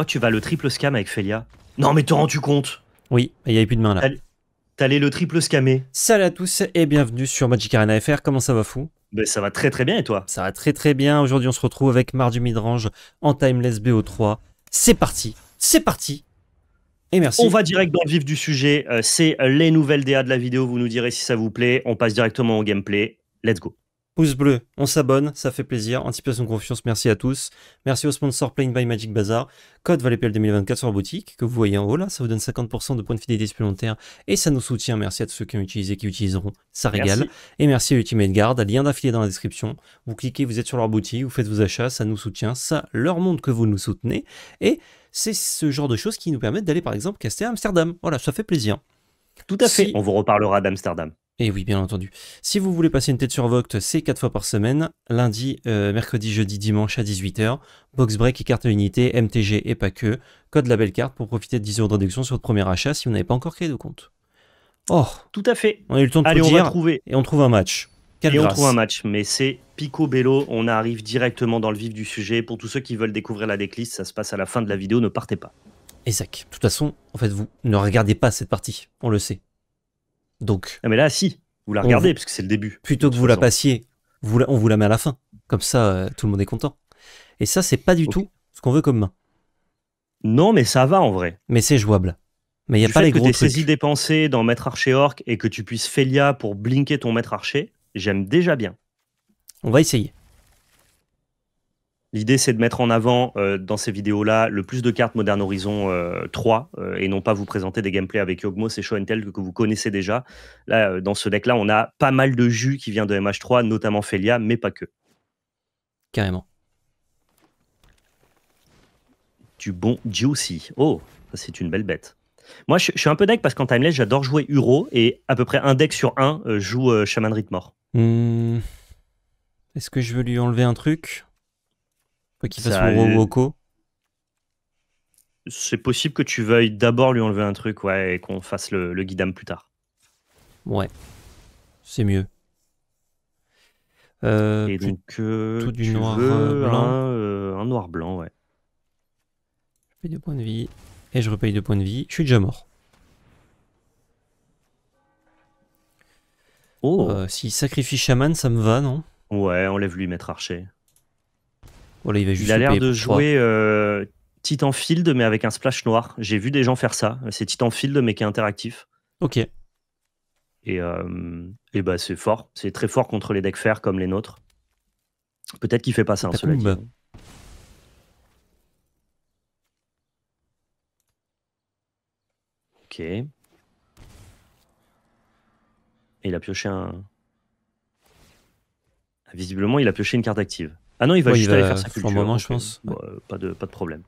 Oh, tu vas le triple scam avec Felia. Non, mais t'en tu compte Oui, il n'y avait plus de main là. T'allais le triple scammer. Salut à tous et bienvenue sur Magic Arena FR. Comment ça va, fou ben, Ça va très très bien et toi Ça va très très bien. Aujourd'hui, on se retrouve avec Mar du Midrange en Timeless BO3. C'est parti C'est parti et merci. On va direct dans le vif du sujet. Euh, c'est les nouvelles DA de la vidéo. Vous nous direz si ça vous plaît. On passe directement au gameplay. Let's go. Pouce bleu, on s'abonne, ça fait plaisir. Anticipation de confiance, merci à tous. Merci au sponsor Playing by Magic Bazaar. Code ValetPL 2024 sur la boutique que vous voyez en haut là, ça vous donne 50% de points de fidélité supplémentaires et ça nous soutient. Merci à tous ceux qui ont utilisé, qui utiliseront, ça régale. Et merci à Ultimate Guard, lien d'affilié dans la description. Vous cliquez, vous êtes sur leur boutique, vous faites vos achats, ça nous soutient, ça leur montre que vous nous soutenez et c'est ce genre de choses qui nous permettent d'aller par exemple caster à Amsterdam. Voilà, ça fait plaisir. Tout à fait. On vous reparlera d'Amsterdam. Et eh oui, bien entendu. Si vous voulez passer une tête sur Vox, c'est 4 fois par semaine, lundi, euh, mercredi, jeudi, dimanche à 18h. Box break et carte à unité, MTG et pas que. Code la belle carte pour profiter de 10 euros de réduction sur votre premier achat si vous n'avez pas encore créé de compte. Oh Tout à fait. On a eu le temps de Allez, on trouver. Et on trouve un match. et on trouve un match, mais c'est Pico Bello. On arrive directement dans le vif du sujet. Pour tous ceux qui veulent découvrir la déclisse, ça se passe à la fin de la vidéo, ne partez pas. Zach, De toute façon, en fait, vous ne regardez pas cette partie, on le sait. Donc. Ah, mais là, si, vous la regardez, parce que c'est le début. Plutôt que vous la passiez, vous on vous la met à la fin. Comme ça, euh, tout le monde est content. Et ça, c'est pas du tout ce qu'on veut comme main. Non, mais ça va en vrai. Mais c'est jouable. Mais il n'y a pas fait les que tu trucs. des pensées dans Maître Archer Orc et que tu puisses Felia pour blinker ton Maître Archer, j'aime déjà bien. On va essayer. L'idée, c'est de mettre en avant euh, dans ces vidéos-là le plus de cartes Modern Horizon 3 euh, euh, et non pas vous présenter des gameplays avec Yogmoth et Tell que vous connaissez déjà. Là, dans ce deck-là, on a pas mal de jus qui vient de MH3, notamment Felia, mais pas que. Carrément. Du bon Juicy. Oh, c'est une belle bête. Moi, je, suis un peu deck parce qu'en Timeless, j'adore jouer Uro et à peu près un deck sur un joue Shaman Rhythmore. Hmm. Est-ce que je veux lui enlever un truc faut qu'il fasse C'est possible que tu veuilles d'abord lui enlever un truc, ouais, et qu'on fasse le, guidam plus tard. Ouais. C'est mieux. Euh, et donc, euh, tout du noir euh, blanc. Un, noir blanc, ouais. Je paye deux points de vie. Et je repaye deux points de vie. Je suis déjà mort. Oh. S'il sacrifie chaman, ça me va, non Ouais, enlève lui maître archer. Oh il, a l'air de jouer euh, Titan Field mais avec un splash noir. J'ai vu des gens faire ça. C'est Titan Field mais qui est interactif. Ok. Et, euh, bah, c'est fort. C'est très fort contre les decks fer comme les nôtres. Peut-être qu'il fait pas ça, hein, bah, cela hein. Ok. Et il a pioché un. Visiblement, il a pioché une carte active. Ah non, il va juste aller faire sa culture. moment, je euh, pense. Euh, pas, de, pas de problème.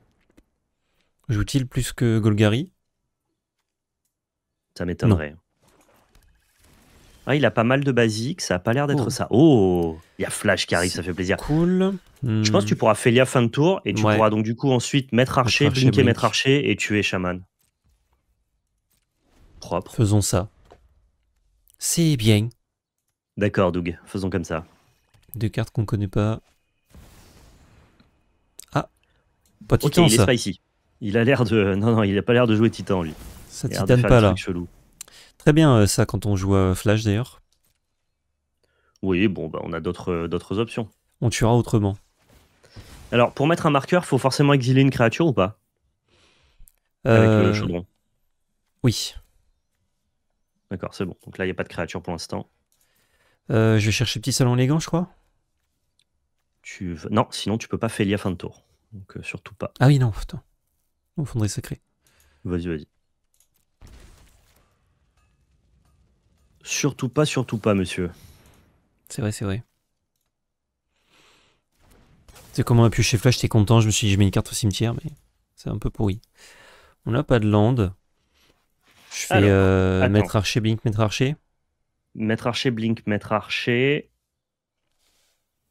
Joue-t-il plus que Golgari Ça m'étonnerait. Ah, il a pas mal de basiques, ça a pas l'air d'être oh. ça. Oh, il y a Flash qui arrive, ça fait plaisir. Cool. Je pense que tu hmm. pourras Felia fin de tour et tu pourras donc du coup ensuite mettre archer, blinker, mettre archer et tuer chaman. Propre. Faisons ça. C'est bien. D'accord, Doug, faisons comme ça. Deux cartes qu'on connaît pas. Pas il ça. ici. Il a l'air de. Non, il n'a pas l'air de jouer Titan, lui. Ça titane pas, là. Très bien, euh, ça, quand on joue Flash, d'ailleurs. Oui, bon, bah, on a euh, d'autres options. On tuera autrement. Alors, pour mettre un marqueur, faut forcément exiler une créature ou pas Avec le euh, chaudron. Oui. D'accord, c'est bon. Donc là, il n'y a pas de créature pour l'instant. je vais chercher petit salon élégant, je crois. Tu... Non, sinon tu peux pas Félia fin de tour donc euh, surtout pas. Ah oui, non, putain. Au fonderie sacrée. Vas-y, vas-y. Surtout pas, surtout pas, monsieur. C'est vrai, c'est vrai. C'est comment on a pu chez Flash, j'étais content, je me suis dit, je mets une carte au cimetière, mais c'est un peu pourri. On n'a pas de land. Je fais euh, mettre archer, blink, mettre archer. Mettre archer, blink, mettre archer.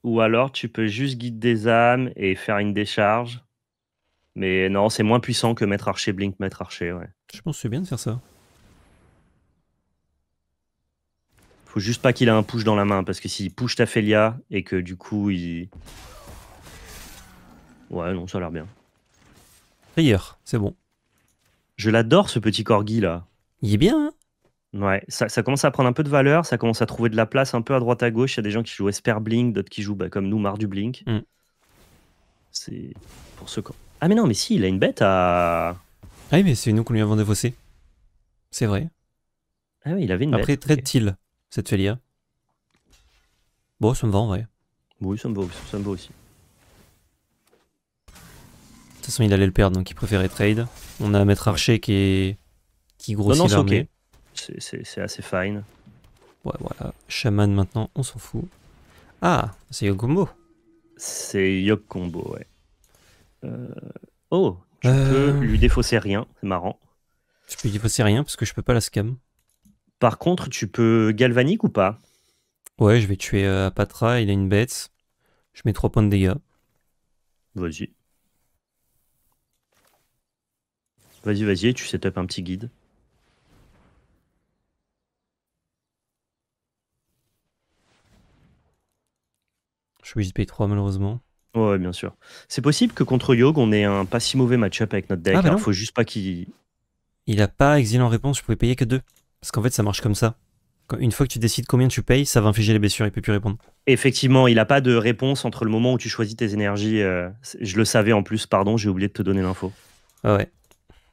Ou alors tu peux juste guide des âmes et faire une décharge. Mais non, c'est moins puissant que mettre archer, blink, mettre archer, ouais. Je pense que c'est bien de faire ça. Faut juste pas qu'il ait un push dans la main, parce que s'il push ta Felia et que du coup il. Ouais, non, ça a l'air bien. Prière, c'est bon. Je l'adore ce petit corgi là. Il est bien, hein Ouais, ça, commence à prendre un peu de valeur, ça commence à trouver de la place un peu à droite à gauche. Il y a des gens qui jouent Esper Blink, d'autres qui jouent bah, comme nous Mar du Blink. Mm. C'est pour ce camp. Ah mais non, mais si, il a une bête à. Ah oui, mais c'est nous qu'on lui avons dévossé. C'est vrai. Ah oui, il avait une Après, bête. Après, trade t il cette Felia Bon, ça me va en vrai. Oui, ça me va, aussi. De toute façon, il allait le perdre, donc il préférait trade. On a Maître Archer qui est. qui grossit non, non, c'est assez fine. Ouais, voilà. Shaman maintenant, on s'en fout. Ah, c'est combo C'est Yog Combo, ouais. Euh, oh, tu euh. peux lui défausser rien, c'est marrant. Je peux lui défausser rien parce que je peux pas la scam. Par contre, tu peux galvanique ou pas Ouais, je vais tuer patra euh, Apatra, il a une bête. Je mets 3 points de dégâts. Vas-y. Vas-y, vas-y, tu set un petit guide. Je suis payer 3 malheureusement. Ouais, bien sûr. C'est possible que contre Yogg, on ait un pas si mauvais match-up avec notre deck. Ah, bah il hein. faut juste pas qu'il. Il a pas exil en réponse, je pouvais payer que 2. Parce qu'en fait, ça marche comme ça. Une fois que tu décides combien tu payes, ça va infliger les blessures, il peut plus répondre. Effectivement, il n'a pas de réponse entre le moment où tu choisis tes énergies. Euh, je le savais en plus, pardon, j'ai oublié de te donner l'info. Ah ouais.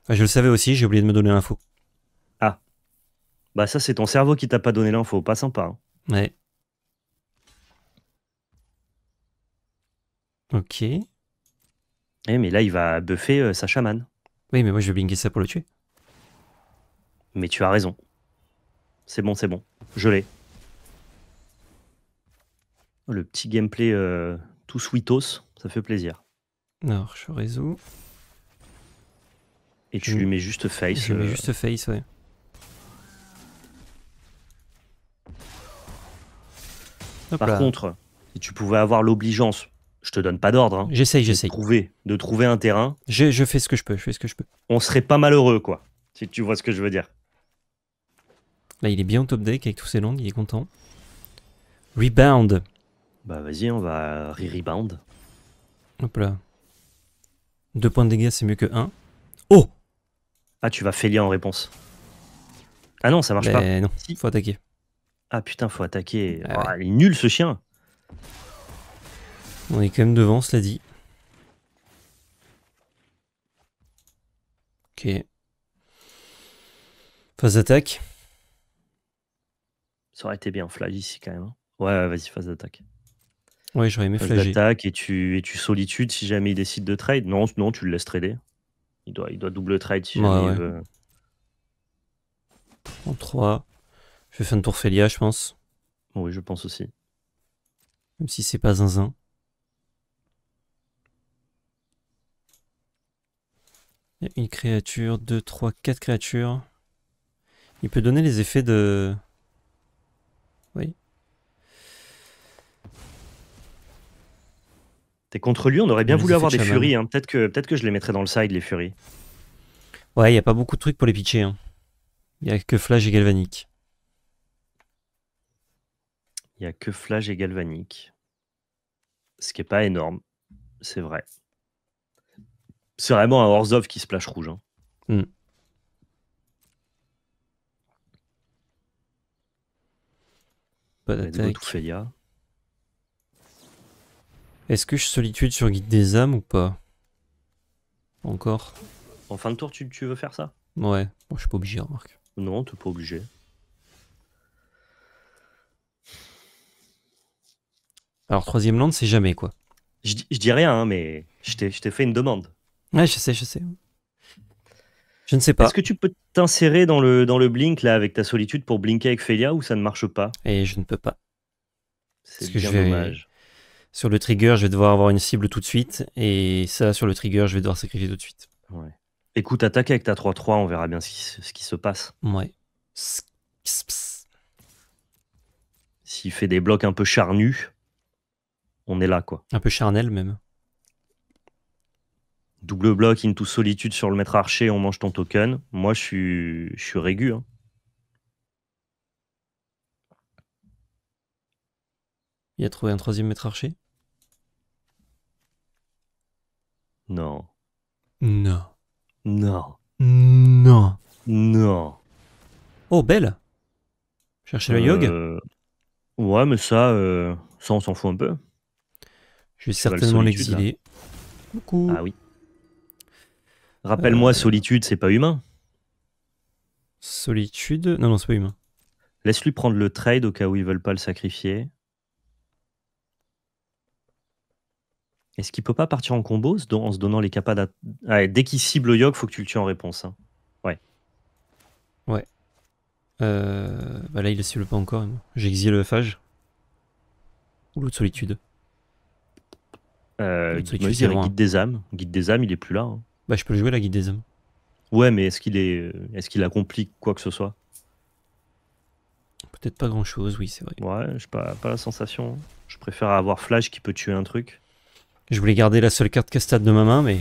Ah, je le savais aussi, j'ai oublié de me donner l'info. Ah. Bah ça, c'est ton cerveau qui t'a pas donné l'info, pas sympa. Hein. Ouais. Ok. Eh, mais là, il va buffer euh, sa chamane. Oui, mais moi, je vais blinker ça pour le tuer. Mais tu as raison. C'est bon, c'est bon. Je l'ai. Oh, le petit gameplay euh, tout sweetos, ça fait plaisir. Alors, je résous. Et tu lui mets juste face. Je mets euh. juste face, ouais. Par contre, si tu pouvais avoir l'obligeance je te donne pas d'ordre. j'essaie hein. J'essaye, j'essaye. De trouver, de trouver un terrain. Je, je, fais ce que je peux, je fais ce que je peux. On serait pas malheureux, quoi, si tu vois ce que je veux dire. Là, il est bien au top deck avec tous ses langues, il est content. Rebound. Bah vas-y, on va re-rebound. Hop là. Deux points de dégâts, c'est mieux que un. Oh Ah, tu vas Félia en réponse. Ah non, ça marche ben pas. non, faut attaquer. Ah putain, faut attaquer. Ah ah, il est nul ce chien. On est quand même devant, cela dit. Ok. Phase d'attaque. Ça aurait été bien, flag ici quand même. Hein. Ouais, vas-y, phase d'attaque. Ouais, j'aurais aimé flash Phase d'attaque et tu, et solitude si jamais il décide de trade. Non, non tu le laisses trader. Il doit, il doit double trade si jamais il veut. En 3. Je vais faire un tour Felia, je pense. Oui, je pense aussi. Même si c'est pas zinzin. Une créature, deux, trois, quatre créatures. Il peut donner les effets de... Oui. T'es contre lui, on aurait bien voulu avoir des furies. Hein. Peut-être que, peut que je les mettrais dans le side, les furies. Ouais, il n'y a pas beaucoup de trucs pour les pitcher. Il hein. n'y a que Flash et Galvanique. Il n'y a que Flash et Galvanique. Ce qui n'est pas énorme, c'est vrai. C'est vraiment un Orzov qui se splash rouge. Hein. Hmm. Pas d'attaque. Est-ce que je solitude sur guide des âmes ou pas Encore En fin de tour, tu, veux faire ça Ouais, bon, je suis pas obligé, remarque. Non, t'es pas obligé. Alors, troisième land, c'est jamais quoi. Je, je dis rien, hein, mais je t'ai fait une demande. Ouais, je sais, je sais. Je ne sais pas. Est-ce que tu peux t'insérer dans le, dans le blink là avec ta solitude pour blinker avec Felia ou ça ne marche pas Et je ne peux pas. C'est bien dommage. Sur le trigger, je vais devoir avoir une cible tout de suite et ça, sur le trigger, je vais devoir sacrifier tout de suite. Écoute, attaque avec ta 3-3, on verra bien ce qui se passe. Ouais. S'il fait des blocs un peu charnus, on est là quoi. Un peu charnel même double bloc into solitude sur le maître archer, on mange ton token. Moi, je suis, je suis régu. Hein. Il a trouvé un troisième maître archer Non. Non. Non. Non. Non. Oh, belle Chercher le yog euh, Ouais, mais ça, euh, ça on s'en fout un peu. Je vais certainement l'exiler. Hein. Coucou. Ah oui. Rappelle-moi, euh, solitude, c'est pas humain. Solitude Non, non, c'est pas humain. Laisse-lui prendre le trade au cas où ils veulent pas le sacrifier. Est-ce qu'il peut pas partir en combo en se donnant les capas ah, Dès qu'il cible Yogg, faut que tu le tues en réponse. Hein. Ouais. Ouais. Euh, bah là, il le cible pas encore. Hein. J'exile le phage. Ou l'autre solitude. Euh, solitude, moi, je guide hein. des âmes. Guide des âmes, il est plus là. Bah, je peux jouer la guide des hommes. Ouais, mais est-ce qu'il est, est-ce qu'il accomplit quoi que ce soit Peut-être pas grand-chose, oui, c'est vrai. Ouais, j'ai pas, pas la sensation. Je préfère avoir Flash qui peut tuer un truc. Je voulais garder la seule carte castade de ma main, mais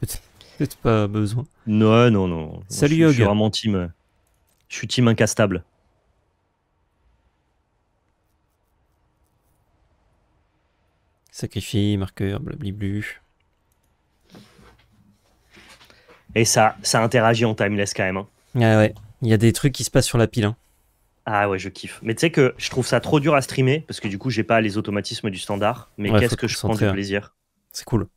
peut-être pas besoin. Non, non, non. Salut Yoga. Je, suis vraiment team. Euh, je suis team incastable. Sacrifie, marqueur, blabliblu. Et ça, ça interagit en timeless quand même. Hein. Ah ouais, il y a des trucs qui se passent sur la pile. Hein. Ah ouais, je kiffe. Mais tu sais que je trouve ça trop dur à streamer parce que du coup, j'ai pas les automatismes du standard. Mais qu'est-ce que je prends du hein. plaisir C'est cool.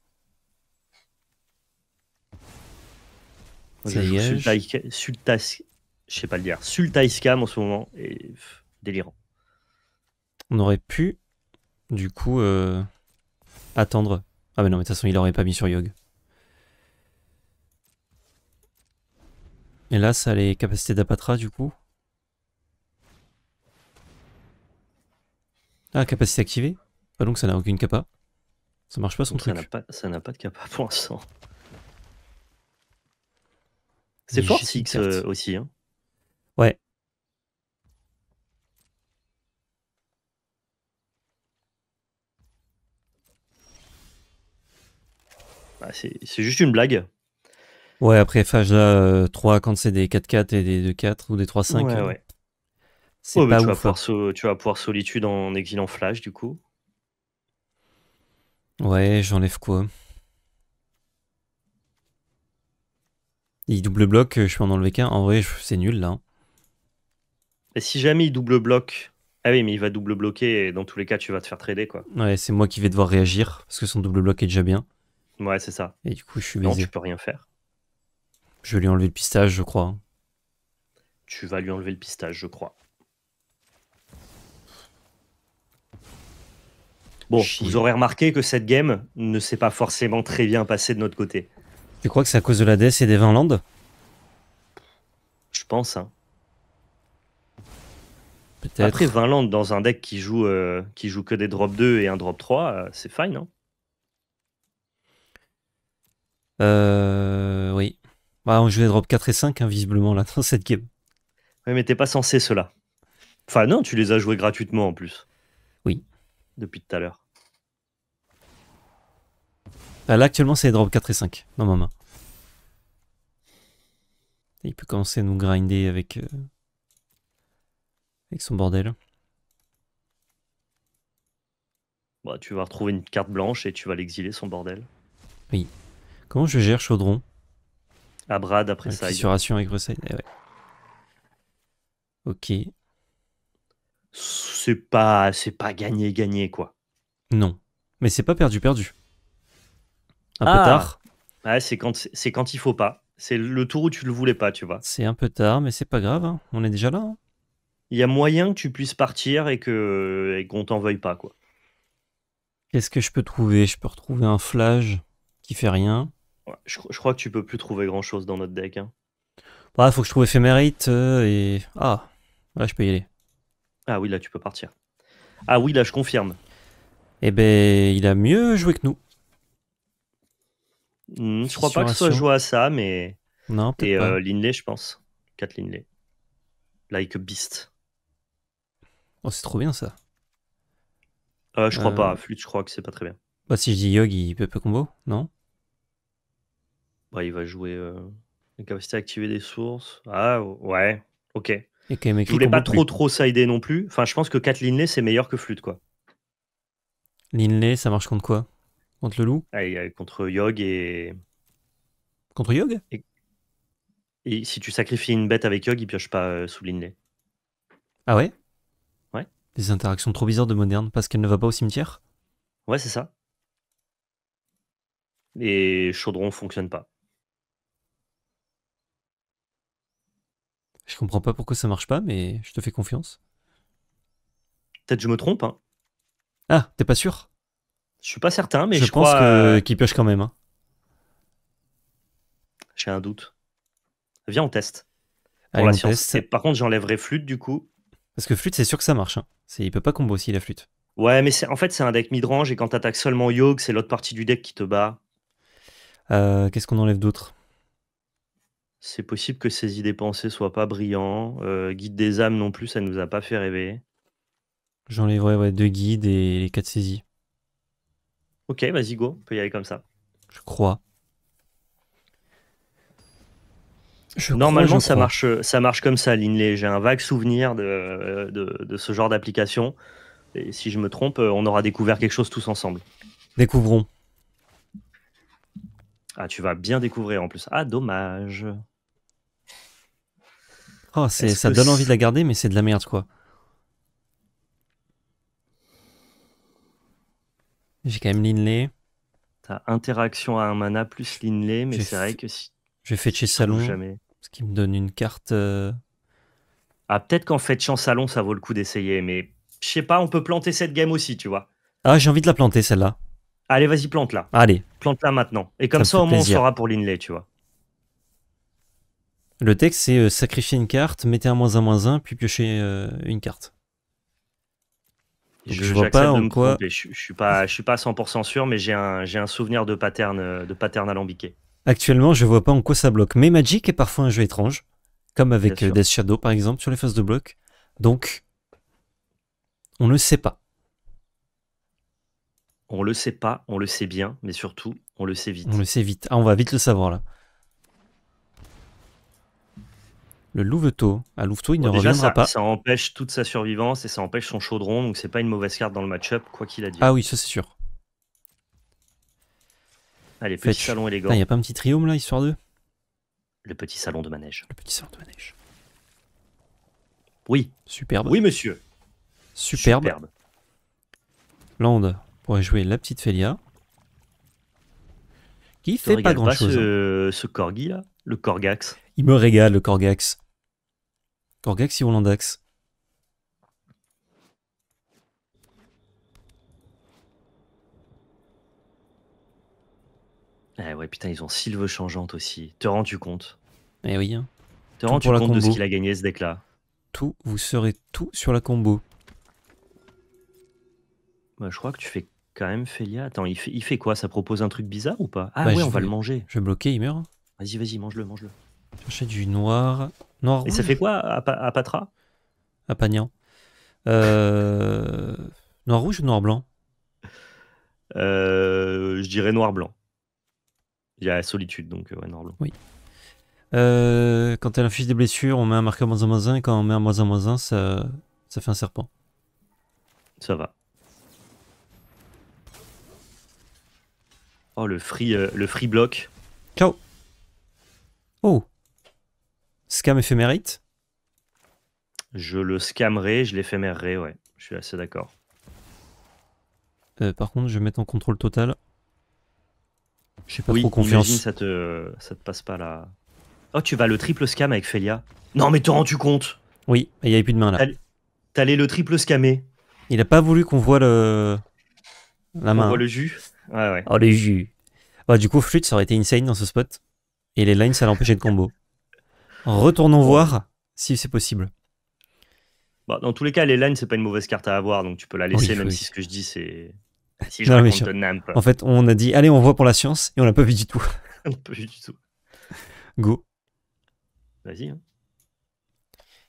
Je je sais pas le dire, Sultaiscam, en ce moment, est délirant. On aurait pu, du coup, euh, attendre. Ah mais non, mais de toute façon, il aurait pas mis sur Yog. Et là, ça a les capacités d'Apatra du coup. Ah, capacité activée Pas donc ça n'a aucune capa. Ça marche pas son truc. Ça n'a pas, de capa pour l'instant. C'est fort Six euh, aussi. Hein. Ouais. Ah, c'est juste une blague. Ouais, après Fajda là, 3 euh, quand c'est des 4-4 et des 2-4 ou des 3-5. Ouais, euh, ouais. C'est pas tu, vas hein. tu vas pouvoir Solitude en exilant Flash du coup. Ouais, j'enlève quoi Il double bloc, euh, je peux en enlever qu'un. En vrai, c'est nul là. Hein. Et si jamais il double bloque Ah oui, mais il va double bloquer et dans tous les cas, tu vas te faire trader quoi. Ouais, c'est moi qui vais devoir réagir parce que son double bloc est déjà bien. Ouais, c'est ça. Et du coup, je suis baisé. Non, tu peux rien faire. Je vais lui enlever le pistage, je crois. Tu vas lui enlever le pistage, je crois. Bon, vous aurez remarqué que cette game ne s'est pas forcément très bien passée de notre côté. Tu crois que c'est à cause de la déesse et des Vinlandes Je pense, hein. Peut-être. Après, Vinland dans un deck qui joue, euh, qui joue que des drop 2 et un drop 3, euh, c'est fine, hein euh, oui. Bah, on jouait drop 4 et 5, invisiblement hein, visiblement, là, dans cette game. Oui, mais t'es pas censé cela. Enfin, non, tu les as joués gratuitement en plus. Oui. Depuis tout à l'heure. Bah, là, actuellement, c'est les drop 4 et 5 dans ma main. il peut commencer à nous grinder avec, euh, avec son bordel. Bah, tu vas retrouver une carte blanche et tu vas l'exiler, son bordel. Oui. Comment je gère Chaudron à Brad après ça. Fissuration avec Russell. Eh ouais. Ok. C'est pas, c'est pas gagné gagné quoi. Non, mais c'est pas perdu perdu. Un peu ah. tard. Ouais, c'est quand c'est quand il faut pas. C'est le tour où tu le voulais pas, tu vois. C'est un peu tard, mais c'est pas grave. Hein. On est déjà là. Hein. Il y a moyen que tu puisses partir et que et qu'on t'en veuille pas quoi. Qu'est-ce que je peux trouver Je peux retrouver un flash qui fait rien je, crois que tu peux plus trouver grand chose dans notre deck. Hein. Bah, faut que je trouve éphémérite euh, et. Ah, là, je peux y aller. Ah oui, là, tu peux partir. Ah oui, là, je confirme. Eh ben, il a mieux joué que nous. Hmm, je crois pas que ce soit joué à ça, mais. Non, peut-être. Et euh, Linley, je pense. 4 Linley. Like a Beast. Oh, c'est trop bien ça. Euh, je crois euh. pas. Flûte, je crois que c'est pas très bien. Bah, si je dis Yog, il peut peu combo, non bah, il va jouer euh, une capacité à activer des sources. Ah ouais, ok. Et je voulais pas trop trop sider non plus. Enfin, je pense que 4 Linley c'est meilleur que Flûte quoi. Linley, ça marche contre quoi Contre le loup Contre Yog et. Contre Yog et... si tu sacrifies une bête avec Yog, il pioche pas euh, sous Linley. Ah ouais Ouais. Des interactions trop bizarres de moderne parce qu'elle ne va pas au cimetière Ouais, c'est ça. Et Chaudron fonctionne pas. Je comprends pas pourquoi ça marche pas, mais je te fais confiance. Peut-être je me trompe. Hein. Ah, t'es pas sûr Je suis pas certain, mais je, je pense euh, qu'il pioche quand même. Hein. J'ai un doute. Viens, on teste. Pour par contre, j'enlèverai flûte du coup. Parce que flûte, c'est sûr que ça marche. Hein. Il peut pas combo aussi la flûte. Ouais, mais en fait, c'est un deck midrange et quand attaques seulement Yogg, c'est l'autre partie du deck qui te bat. Euh, qu'est-ce qu'on enlève d'autre c'est possible que ces idées pensées soient pas brillants. Euh, guide des âmes non plus, ça ne nous a pas fait rêver. J'enlèverai deux guides et les quatre saisies. Ok, vas-y, go, on peut y aller comme ça. Je crois. Normalement, ça, marche, ça marche comme ça, Linley. J'ai un vague souvenir de, de ce genre d'application. Et si je me trompe, euh, on aura découvert quelque chose tous ensemble. Découvrons. Ah, tu vas bien découvrir en plus. Ah, dommage. Oh, ça donne envie de la garder, mais c'est de la merde, quoi. J'ai quand même l'inlay T'as interaction à un mana plus l'inlay mais c'est vrai que si. Je vais fetcher Salon. Jamais. Ce qui me donne une carte. Euh. Ah, peut-être qu'en fait, Salon, ça vaut le coup d'essayer, mais je sais pas, on peut planter cette game aussi, tu vois. Ah, j'ai envie de la planter, celle-là. Allez, vas-y, plante-la. Allez. Plante-la maintenant. Et comme ça, au moins, on saura pour l'inlay tu vois. Le texte, c'est euh, sacrifier une carte, mettez un moins un moins un, puis piocher euh, une carte. je je, vois pas en quoi. Je, je, suis pas, je suis pas 100% sûr, mais j'ai un, j'ai un souvenir de pattern, euh, de pattern alambiqué. Actuellement, je vois pas en quoi ça bloque. Mais Magic est parfois un jeu étrange, comme avec Death Shadow par exemple sur les phases de bloc. Donc, on ne sait pas. On le sait pas, on le sait bien, mais surtout, on le sait vite. On le sait vite. Ah, on va vite le savoir là. Le louveteau. À louveteau, il ne reviendra pas. Ça empêche toute sa survivance et ça empêche son chaudron, donc c'est pas une mauvaise carte dans le match-up, quoi qu'il a dit. Ah oui, ça c'est sûr. Allez, petit salon élégant. Il ah, n'y a pas un petit triomphe là, histoire d'eux Le petit salon de manège. Le petit salon de manège. Oui. Superbe. Oui, monsieur. Superbe. Superbe. Land pourrait jouer la petite Felia. Qui fait pas grand chose. Ce, hein. ce corgi là, le Corgax. Il me régale le Corgax ils et l'andax. Eh ouais, putain, ils ont Sylve Changeante aussi. Te rends-tu compte Eh oui. Hein. Te rends-tu compte de ce qu'il a gagné ce deck-là Tout, vous serez tout sur la combo. Bah, je crois que tu fais quand même Felia. Attends, il fait, quoi Ça propose un truc bizarre ou pas Ah bah, ouais, on va le manger. Je vais bloquer, il meurt. Hein. Vas-y, vas-y, mange-le, mange-le. Chercher du noir. Noir. Et ça fait quoi à, Patra À Pagnan. Euh, noir rouge ou noir blanc euh, Je dirais noir blanc. Il y a solitude, donc euh, ouais, noir blanc. Oui. quand elle inflige des blessures, on met un marqueur moins un moins un, et quand on met un moins 1 moins un, ça, ça fait un serpent. Ça va. Oh, le free, le free block. Ciao. Oh. Scam éphémérite Je le scammerai, je l'éphémérerai, ouais. Je suis assez d'accord. Euh, par contre, je vais mettre en contrôle total. Je sais pas trop confiance. Imagine, ça te, ça te passe pas là. Oh, tu vas le triple scam avec Felia. Non, mais t'en rends-tu compte Oui, il n'y avait plus de main là. T'allais le triple scammer. Il a pas voulu qu'on voit le. La main. On voit le jus Ouais, ouais. Oh, le jus. Bah, du coup, Flute, ça aurait été insane dans ce spot. Et les lines, ça l'empêchait de combo. Retournons voir si c'est possible. Bah, dans tous les cas, les lines c'est pas une mauvaise carte à avoir, donc tu peux la laisser, même si ce que je dis, c'est. Si je raconte Namp. En fait, on a dit, allez, on voit pour la science, et on l'a pas vu du tout. on l'a pas vu du tout. Go. Vas-y. Hein.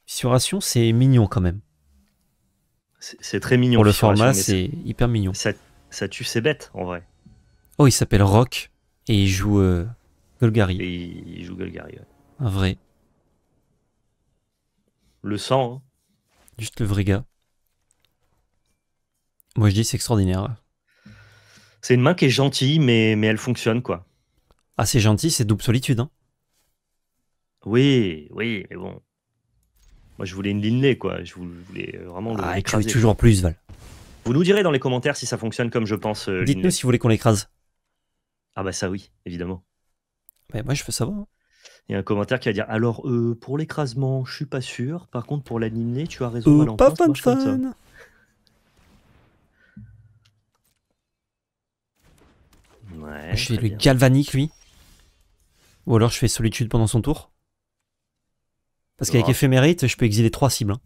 Fissuration, c'est mignon quand même. C'est très mignon. Pour le format, c'est hyper mignon. Ça, tue ses bêtes, en vrai. Oh, il s'appelle Rock, et il joue euh, Golgari. Et il joue Golgari, ouais. vrai le sang. Hein. Juste le vrai gars. Moi, je dis, c'est extraordinaire. C'est une main qui est gentille, mais, mais elle fonctionne, quoi. Ah, c'est gentil, c'est double solitude. Hein. Oui, oui, mais bon. Moi, je voulais une lignée, quoi. Je voulais euh, vraiment le. Ah, écraser, toujours plus, Val. Vous nous direz dans les commentaires si ça fonctionne comme je pense. Euh, Dites-nous si vous voulez qu'on l'écrase. Ah, bah ça, oui, évidemment. Mais moi, je veux savoir. Hein. Il y a un commentaire qui va dire Alors, euh, pour l'écrasement, je suis pas sûr. Par contre, pour l'animer, tu as raison. Euh, pas fun, fun. je fais le galvanique, lui. Ou alors je fais solitude pendant son tour. Parce qu'avec oh. éphémérite, je peux exiler trois cibles. Hein.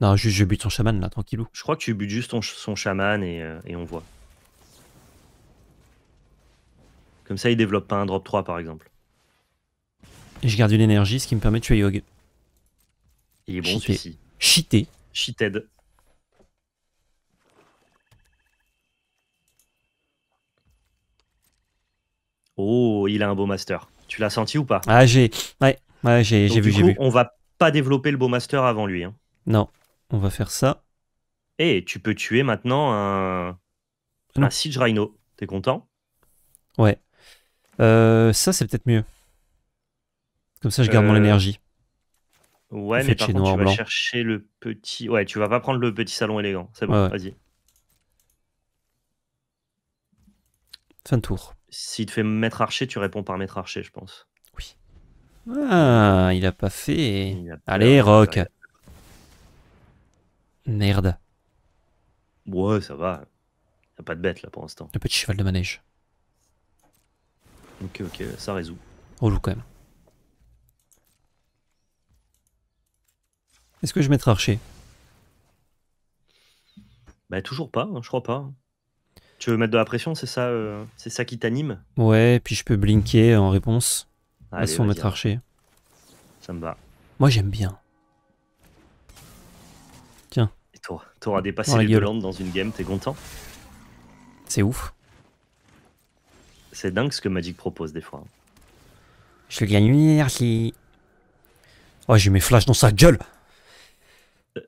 Non, juste je bute son chaman là, tranquillou. Je crois que tu butes juste son chaman et, euh, et on voit. Comme ça, il développe pas un drop 3 par exemple. Et je garde une énergie, ce qui me permet de tuer Yogg. Il est bon celui-ci. Cheaté. Cheated. Oh, il a un beau master. Tu l'as senti ou pas Ah, j'ai. Ouais, j'ai vu, j'ai vu. On va pas développer le beau master avant lui. Hein. Non, on va faire ça. Et eh, tu peux tuer maintenant un. Ah un Siege Rhino. T'es content Ouais. Euh, ça, c'est peut-être mieux. Comme ça, je garde mon euh, énergie. Ouais, mais par contre, tu vas chercher le petit. Ouais, tu vas pas prendre le petit salon élégant. C'est bon, vas-y. Fin de tour. S'il te fait mettre archer, tu réponds par mettre archer, je pense. Oui. Ah, il a pas fait. Allez, rock. Merde. Ouais, ça va. Y a pas de bête là pour l'instant. le petit cheval de manège. Ok, ok, ça résout. Relou quand même. Est-ce que je mettre archer Bah toujours pas, hein, je crois pas. Tu veux mettre de la pression, c'est ça, euh, c'est ça qui t'anime Ouais, puis je peux blinker en réponse Allez, à son mettre archer. Ça me va. Moi j'aime bien. Tiens. Et toi, t'auras dépassé les deux dans une game, t'es content C'est ouf. C'est dingue ce que Magic propose des fois. Hein. Je gagne une énergie. Oh j'ai mes flash dans sa gueule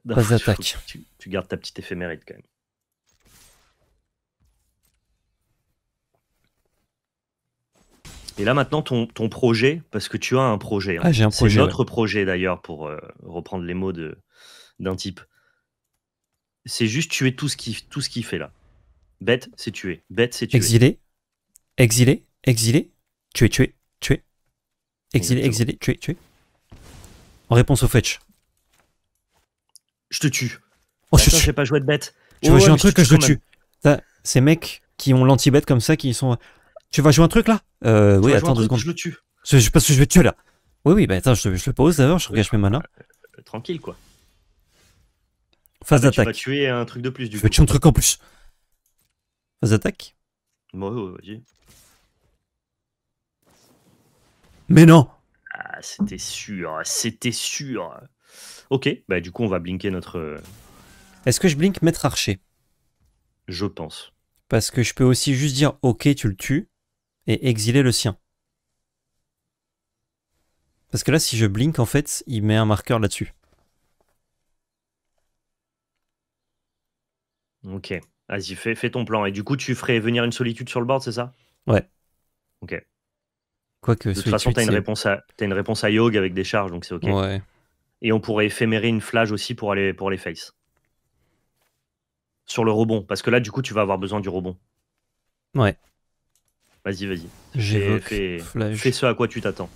pas d'attaque. Tu, gardes ta petite éphéméride quand même. Et là maintenant, ton, ton projet, parce que tu as un projet. Hein. Ah, j'ai un projet. C'est notre projet d'ailleurs, pour euh, reprendre les mots d'un type. C'est juste tuer tout ce qui tout ce qui fait là. Bête, c'est tuer. Bête, c'est tuer. Exilé, exilé, exilé, Tué. Tué. Tué. Exilé, exilé, Tué. Tué. En réponse au fetch je te tue. Oh, je, sais pas jouer de bête. Tu vais jouer un truc que je te tue. Ces mecs qui ont l'anti-bête comme ça, qui sont. Tu vas jouer un truc là euh, Oui, attends deux secondes. Je le tue. parce que je vais te tuer là. Oui, oui, bah attends, je, le pose d'abord, je regarde mes manas. Euh, tranquille quoi. Phase ah, d'attaque. Tu vas tuer un truc de plus du je coup. Je vais tuer un truc en plus. Phase d'attaque Bon, vas-y. Mais non Ah, c'était sûr, c'était sûr. Ok, bah du coup, on va blinker notre. Euh, Est-ce que je blink maître archer Je pense. Parce que je peux aussi juste dire ok, tu le tues et exiler le sien. Parce que là, si je blink, en fait, il met un marqueur là-dessus. Ok. Vas-y, fais, ton plan. Et du coup, tu ferais venir une solitude sur le board, c'est ça Ouais. Ok. de toute façon, t'as une, réponse à, as une réponse à avec des charges, donc c'est ok. Ouais. Et on pourrait éphémérer une flage aussi pour aller pour les face. Sur le rebond, parce que là, du coup, tu vas avoir besoin du rebond. Ouais. Vas-y, vas-y. J'ai fais, ce à quoi tu t'attends.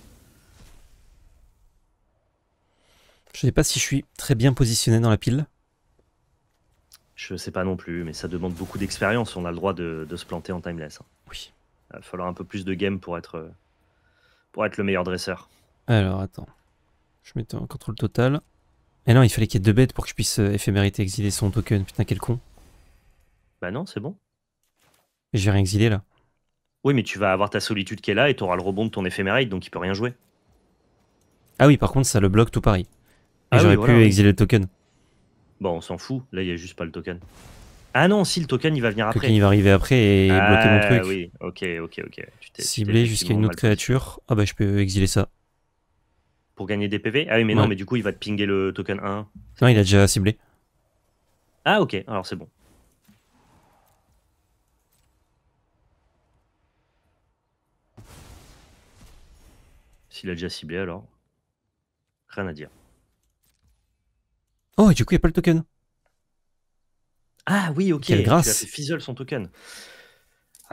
Je sais pas si je suis très bien positionné dans la pile. Je sais pas non plus, mais ça demande beaucoup d'expérience. On a le droit de, se planter en timeless. Hein. Oui. Il va falloir un peu plus de game pour être, pour être le meilleur dresseur. Alors, attends. Je mets un contrôle total. Et eh non, il fallait qu'il y ait deux bêtes pour que je puisse euh, éphémériter exiler son token. Putain, quel con. Bah non, c'est bon. J'ai rien exilé là. Oui, mais tu vas avoir ta solitude qui est là et tu le rebond de ton éphémérite, donc il peut rien jouer. Ah oui, par contre, ça le bloque tout Paris. Et ah j'aurais pu exiler le token. Bon, on s'en fout. Là, il n'y a juste pas le token. Ah non, si, le token, il va venir après. Le token, il va arriver après et bloquer mon ah truc. Ah oui, ok, ok, ok. Ciblé jusqu'à une autre créature. Ah bah, je peux exiler ça pour gagner des PV. Ah oui, mais non, mais du coup, il va te pinguer le token 1. Non, il a déjà ciblé. Ah, ok, alors c'est bon. S'il a déjà ciblé, alors. Rien à dire. Oh, et du coup, il n'y a pas le token. Ah oui, ok. Quelle grâce. Il a fizzle son token.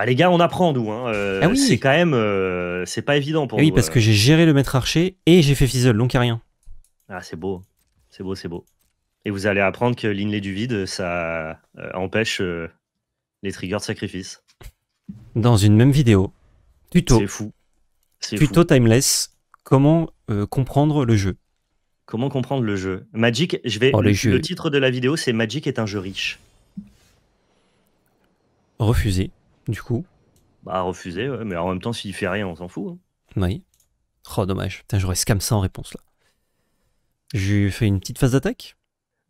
Ah, les gars, on apprend d'où. Hein. Euh, ah oui. C'est quand même, euh, c'est pas évident pour. Eh oui, parce euh. que j'ai géré le maître archer et j'ai fait fizzle, donc a rien. Ah c'est beau, c'est beau, c'est beau. Et vous allez apprendre que l'inlay du vide, ça empêche les triggers de sacrifice. Dans une même vidéo, tuto. C'est fou. Tuto timeless. Comment comprendre le jeu Comment comprendre le jeu Magic, je vais. Oh, le, le titre de la vidéo, c'est Magic est un jeu riche. Refusé du coup Bah, refusé, ouais, mais en même temps, s'il fait rien, on s'en fout. Hein. Oui. Oh, dommage. Putain, j'aurais scam ça en réponse là. J'ai fait une petite phase d'attaque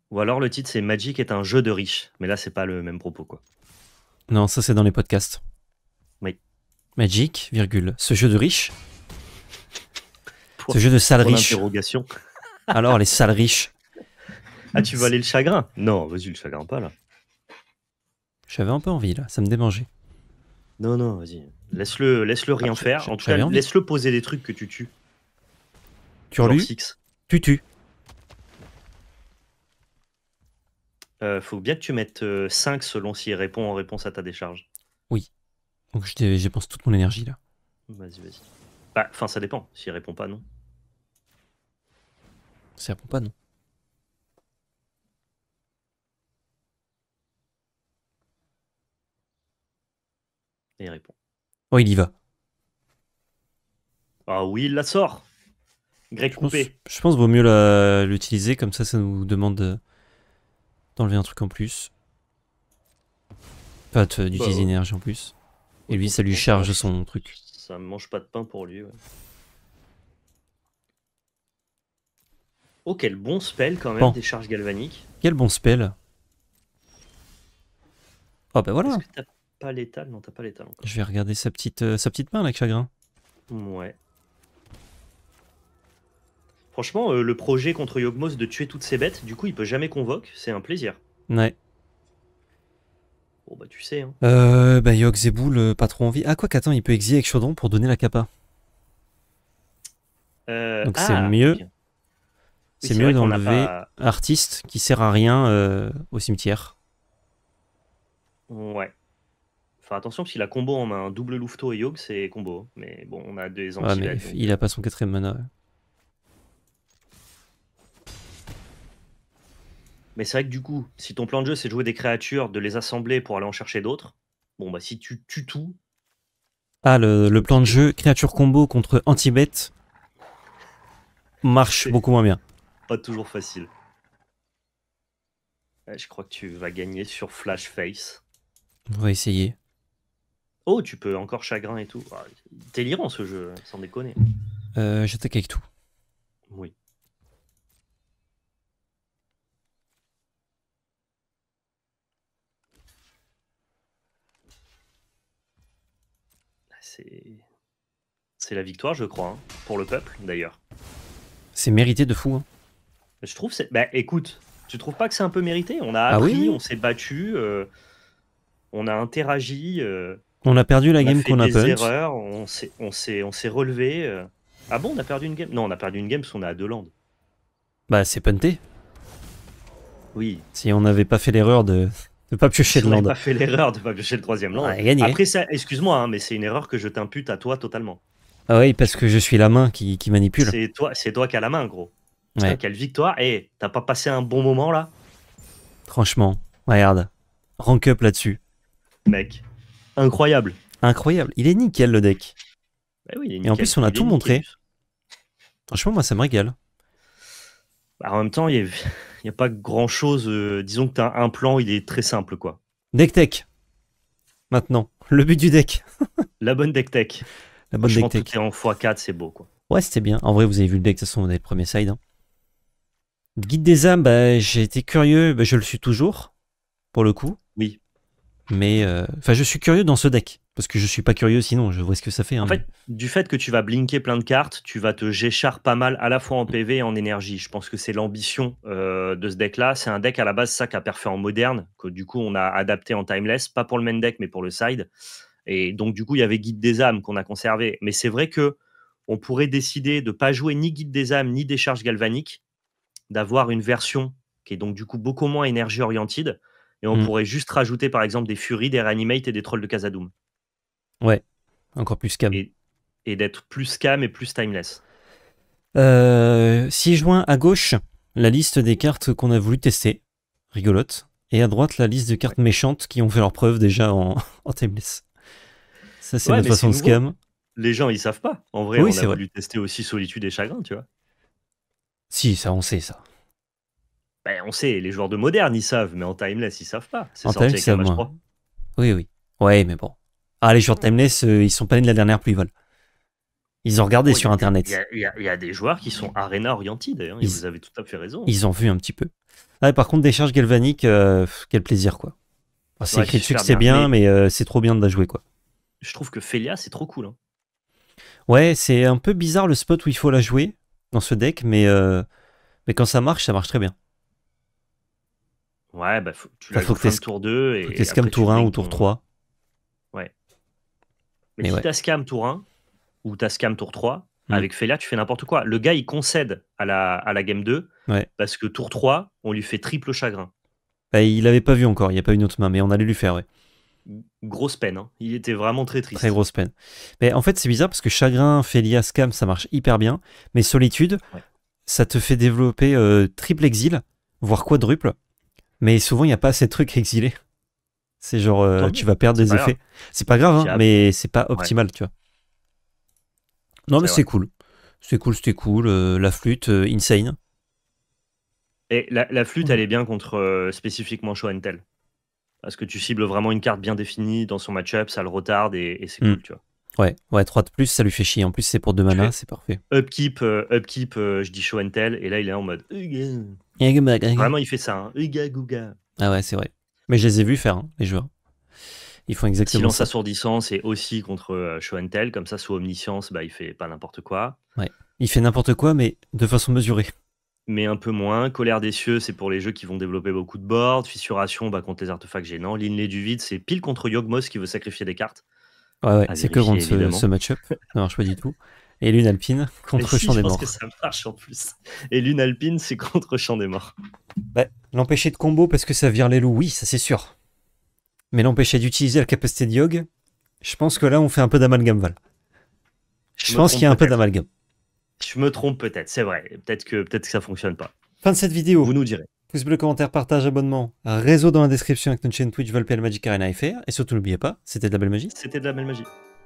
Ou alors le titre c'est Magic est un jeu de riche Mais là, c'est pas le même propos quoi. Non, ça c'est dans les podcasts. Oui. Magic, virgule, ce jeu de riche Ce jeu de sale riche. alors, les sales riches. Ah, tu veux aller le chagrin Non, vas-y, le chagrin pas là. J'avais un peu envie là, ça me démangeait. Non, non, vas-y. Laisse-le laisse -le ah, rien faire. En tout cas, laisse-le poser des trucs que tu tues. Tu six. Tu tues. Euh, faut bien que tu mettes 5 euh, selon s'il répond en réponse à ta décharge. Oui. Donc j'épense pense toute mon énergie là. Vas-y, vas-y. Bah, enfin, ça dépend. S'il répond pas, non. S'il répond pas, non. il répond. Oh, il y va. Ah oui, il la sort. Grec je coupé. Pense, je pense vaut mieux l'utiliser, comme ça, ça nous demande euh, d'enlever un truc en plus. Pas enfin, d'utiliser bah, énergie en plus. Et lui, ça lui charge son truc. Ça mange pas de pain pour lui, Oh, quel bon spell quand même, des charges galvaniques. Quel bon spell. Oh, bah voilà pas l'étal, non, t'as pas l'étal Je vais regarder sa petite, euh, sa petite main, avec Chagrin. Ouais. Franchement, euh, le projet contre Yogmos de tuer toutes ces bêtes, du coup, il peut jamais convoque, c'est un plaisir. Ouais. Bon, bah, tu sais. Hein. Euh, bah, Yog euh, pas trop envie. Ah, quoi qu'attend il peut exiler avec Chaudron pour donner la capa. Donc, c'est ah, mieux. c'est mieux d'enlever artiste qui sert à rien au cimetière. Ouais attention, s'il a combo en un hein. double louveteau et yog, c'est combo. Hein. Mais bon, on a des anti Il a euh. pas son quatrième mana. Mais c'est vrai que du coup, si ton plan de jeu c'est de jouer des créatures, de les assembler pour aller en chercher d'autres, bon bah si tu tues tout. Ah, le, plan de jeu créature combo contre anti-bête marche beaucoup moins bien. Pas toujours facile. Je crois que tu vas gagner sur Flash Face. On va essayer. Oh, tu peux encore chagrin et tout. Ah, t'es délirant ce jeu, sans déconner. Euh, J'attaque avec tout. Oui. C'est la victoire, je crois, hein, pour le peuple d'ailleurs. C'est mérité de fou. Hein. Je trouve. c'est... Bah écoute, tu trouves pas que c'est un peu mérité On a ah appris, on s'est battu, euh, on a interagi. Euh, on a perdu la game qu'on a, qu a Erreurs, on s'est, on s'est, relevé. Euh. Ah bon, on a perdu une game Non, on a perdu une game parce qu'on est à deux landes. Bah, c'est punté. Oui. Si on n'avait pas fait l'erreur de ne pas piocher de le land. On n'avait pas fait l'erreur de ne pas piocher le troisième land. après gagné. excuse-moi, hein, mais c'est une erreur que je t'impute à toi totalement. Ah oui, parce que je suis la main qui, manipule. C'est toi, c'est toi qui as la main, gros. Quelle victoire. Eh, t'as pas passé un bon moment là Franchement, regarde. Rank up là-dessus. Mec incroyable. Incroyable. Il est nickel le deck. Bah Et en plus, on a tout montré. Franchement, moi, ça me régale. Bah, en même temps, il n'y a, pas grand chose. Euh, disons que tu as un plan, il est très simple. quoi. Deck tech. Maintenant, le but du deck. La bonne deck tech. La bonne deck tech. en x4, c'est beau. quoi. Ouais, c'était bien. En vrai, vous avez vu le deck, de toute façon, on avait le premier side. Hein. Guide des âmes, bah, j'ai été curieux, je le suis toujours, pour le coup. Mais euh, enfin, je suis curieux dans ce deck parce que je suis pas curieux sinon, je vois ce que ça fait. Hein, en fait, du fait que tu vas blinker plein de cartes, tu vas te géchar pas mal à la fois en PV et en énergie. Je pense que c'est l'ambition euh, de ce deck-là. C'est un deck à la base, ça, qui a perfait en moderne, que du coup on a adapté en timeless, pas pour le main deck mais pour le side. Et donc du coup, il y avait Guide des âmes qu'on a conservé. Mais c'est vrai que on pourrait décider de pas jouer ni Guide des âmes ni Décharge galvanique, d'avoir une version qui est donc du coup beaucoup moins énergie orientée et on hmm. pourrait juste rajouter, par exemple, des Furies, des Reanimate et des Trolls de Casadoom. Ouais, encore plus scam. Et, d'être plus scam et plus timeless. Euh, si je juin, à gauche, la liste des cartes qu'on a voulu tester. Rigolote. Et à droite, la liste de cartes méchantes qui ont fait leur preuve déjà en, timeless. Ça, c'est notre façon de scam. Les gens, ils savent pas. En vrai, oui, on a voulu tester aussi Solitude et Chagrin, tu vois. Si, ça, on sait ça. Ben, on sait, les joueurs de moderne, ils savent, mais en timeless, ils savent pas. C'est en sorti timeless, moins. Oui, oui. Ouais, mais bon. Ah, les joueurs de timeless, euh, ils sont pas nés de la dernière pluie, ils Ils ont regardé sur Internet. Il y, a des joueurs qui sont arena orientés, d'ailleurs. Ils, vous avez tout à fait raison. Ils ont vu un petit peu. Ah, par contre, des charges galvaniques, euh, quel plaisir, quoi. c'est écrit dessus que c'est bien, mais, euh, c'est trop bien de la jouer, quoi. Je trouve que Felia, c'est trop cool. Hein. Ouais, c'est un peu bizarre le spot où il faut la jouer dans ce deck, mais, mais quand ça marche, ça marche très bien. Ouais, bah, tu l'as fait tour 2. Et, faut que scam tour 1 ou tour 3. Ouais. Mais, si t'as scam tour 1 ou t'as scam tour 3, mm. avec Felia tu fais n'importe quoi. Le gars, il concède à la, à la game 2 parce que tour 3, on lui fait triple chagrin. Bah, il l'avait pas vu encore, il n'y a pas une autre main, mais on allait lui faire, ouais. Grosse peine, hein. il était vraiment très triste. Très grosse peine. Mais en fait, c'est bizarre parce que chagrin, Félia, Scam, ça marche hyper bien, mais solitude, ça te fait développer euh, triple exil, voire quadruple, mais souvent, il n'y a pas assez de trucs exilés. C'est genre, euh, tu vas perdre des effets. C'est pas grave, hein, mais c'est pas optimal, tu vois. Non, mais c'est cool. C'est cool, c'était cool. Euh, la flûte, euh, insane. Et la, flûte, elle est bien contre spécifiquement tell. Parce que tu cibles vraiment une carte bien définie dans son match-up, ça le retarde et, c'est mm. cool, tu vois. Ouais, ouais, 3 de plus, ça lui fait chier. En plus, c'est pour 2 mana, c'est parfait. Upkeep, upkeep je dis show tell. et là, il est en mode. Vraiment, il fait ça. Hein. Guga. Ah ouais, c'est vrai. Mais je les ai vus faire, hein, les joueurs. Ils font exactement Silence assourdissant, c'est aussi contre euh, Shohentel Comme ça, sous omniscience, bah, il fait pas n'importe quoi. Ouais. Il fait n'importe quoi, mais de façon mesurée. Mais un peu moins. Colère des cieux, c'est pour les jeux qui vont développer beaucoup de boards. Fissuration, bah, contre les artefacts gênants. L'inlay du vide, c'est pile contre Yogmos qui veut sacrifier des cartes. Ouais, ouais c'est que contre ce, ce match-up. ça marche pas du tout. Et l'une alpine contre champ des morts. Je pense que ça marche en plus. Et l'une alpine, c'est contre champ des morts. Bah, l'empêcher de combo parce que ça vire les loups, oui, ça c'est sûr. Mais l'empêcher d'utiliser la capacité de Yogg, je pense que là on fait un peu d'amalgame, Val. Je, pense qu'il y a un peu d'amalgame. Je me trompe peut-être, c'est vrai. Peut-être que, peut que ça fonctionne pas. Fin de cette vidéo. Vous nous direz. Pouce le commentaire, partage, abonnement. réseau dans la description avec notre chaîne Twitch, Valpel Magic Arena FR. Et surtout, n'oubliez pas, c'était de la belle magie. C'était de la belle magie.